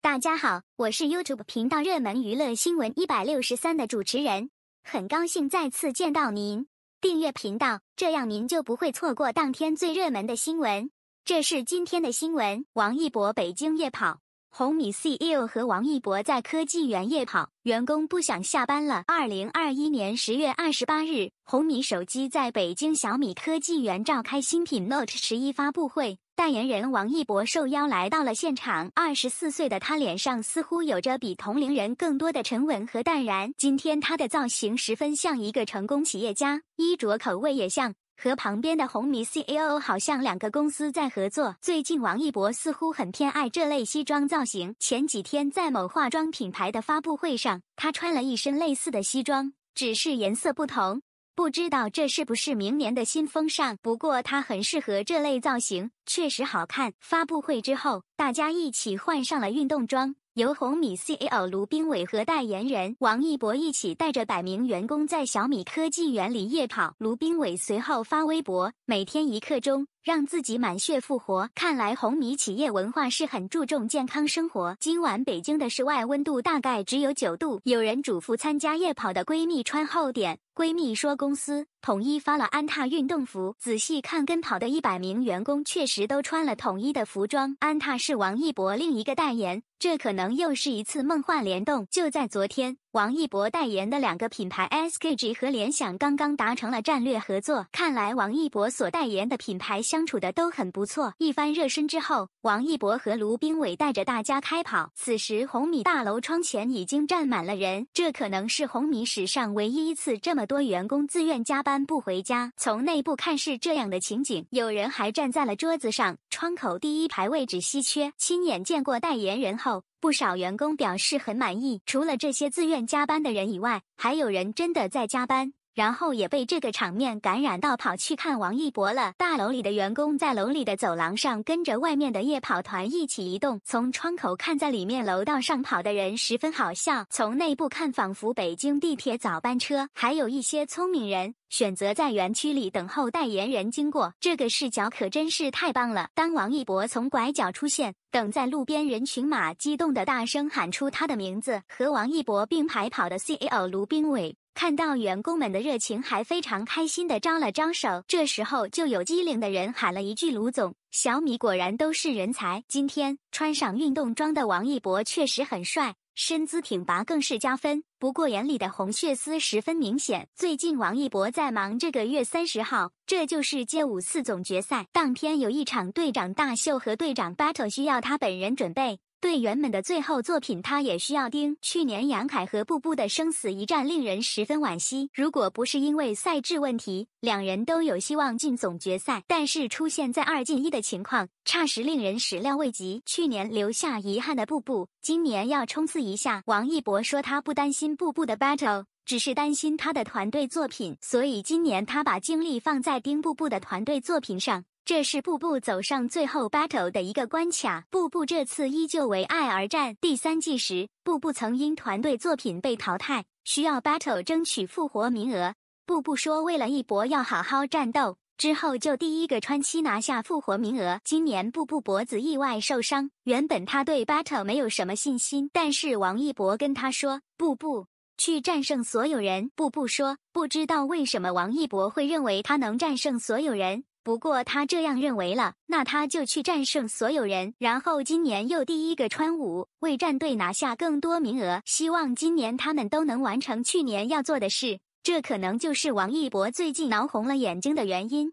大家好，我是 YouTube 频道热门娱乐新闻一百六十三的主持人，很高兴再次见到您。订阅频道，这样您就不会错过当天最热门的新闻。这是今天的新闻：王一博北京夜跑。红米 CEO 和王一博在科技园夜跑，员工不想下班了。二零二一年十月二十八日，红米手机在北京小米科技园召开新品 Note 十一发布会，代言人王一博受邀来到了现场。二十四岁的他脸上似乎有着比同龄人更多的沉稳和淡然。今天他的造型十分像一个成功企业家，衣着口味也像。和旁边的红米 CEO 好像两个公司在合作。最近王一博似乎很偏爱这类西装造型。前几天在某化妆品牌的发布会上，他穿了一身类似的西装，只是颜色不同。不知道这是不是明年的新风尚？不过它很适合这类造型，确实好看。发布会之后，大家一起换上了运动装。由红米 CEO 卢斌伟和代言人王一博一起带着百名员工在小米科技园里夜跑。卢斌伟随后发微博：“每天一刻钟。”让自己满血复活。看来红米企业文化是很注重健康生活。今晚北京的室外温度大概只有九度，有人嘱咐参加夜跑的闺蜜穿厚点。闺蜜说公司统一发了安踏运动服，仔细看跟跑的一百名员工确实都穿了统一的服装。安踏是王一博另一个代言，这可能又是一次梦幻联动。就在昨天。王一博代言的两个品牌 SKG 和联想刚刚达成了战略合作，看来王一博所代言的品牌相处的都很不错。一番热身之后，王一博和卢冰伟带着大家开跑。此时红米大楼窗前已经站满了人，这可能是红米史上唯一一次这么多员工自愿加班不回家。从内部看是这样的情景，有人还站在了桌子上。窗口第一排位置稀缺，亲眼见过代言人后。不少员工表示很满意。除了这些自愿加班的人以外，还有人真的在加班。然后也被这个场面感染到，跑去看王一博了。大楼里的员工在楼里的走廊上跟着外面的夜跑团一起移动，从窗口看，在里面楼道上跑的人十分好笑；从内部看，仿佛北京地铁早班车。还有一些聪明人选择在园区里等候代言人经过，这个视角可真是太棒了。当王一博从拐角出现，等在路边人群马激动地大声喊出他的名字，和王一博并排跑的 C.O. 卢冰伟。看到员工们的热情，还非常开心的招了招手。这时候就有机灵的人喊了一句：“卢总，小米果然都是人才。”今天穿上运动装的王一博确实很帅，身姿挺拔更是加分。不过眼里的红血丝十分明显。最近王一博在忙这个月三十号，这就是街舞四总决赛，当天有一场队长大秀和队长 battle，需要他本人准备。队员们的最后作品，他也需要盯。去年杨凯和布布的生死一战令人十分惋惜，如果不是因为赛制问题，两人都有希望进总决赛。但是出现在二进一的情况，差时令人始料未及。去年留下遗憾的布布，今年要冲刺一下。王一博说他不担心布布的 battle，只是担心他的团队作品，所以今年他把精力放在丁布布的团队作品上。这是步步走上最后 battle 的一个关卡。步步这次依旧为爱而战。第三季时，步步曾因团队作品被淘汰，需要 battle 争取复活名额。步步说：“为了一博，要好好战斗。”之后就第一个穿七拿下复活名额。今年步步脖子意外受伤，原本他对 battle 没有什么信心，但是王一博跟他说：“步步，去战胜所有人。”步步说：“不知道为什么王一博会认为他能战胜所有人。”不过他这样认为了，那他就去战胜所有人，然后今年又第一个穿五，为战队拿下更多名额。希望今年他们都能完成去年要做的事。这可能就是王一博最近挠红了眼睛的原因。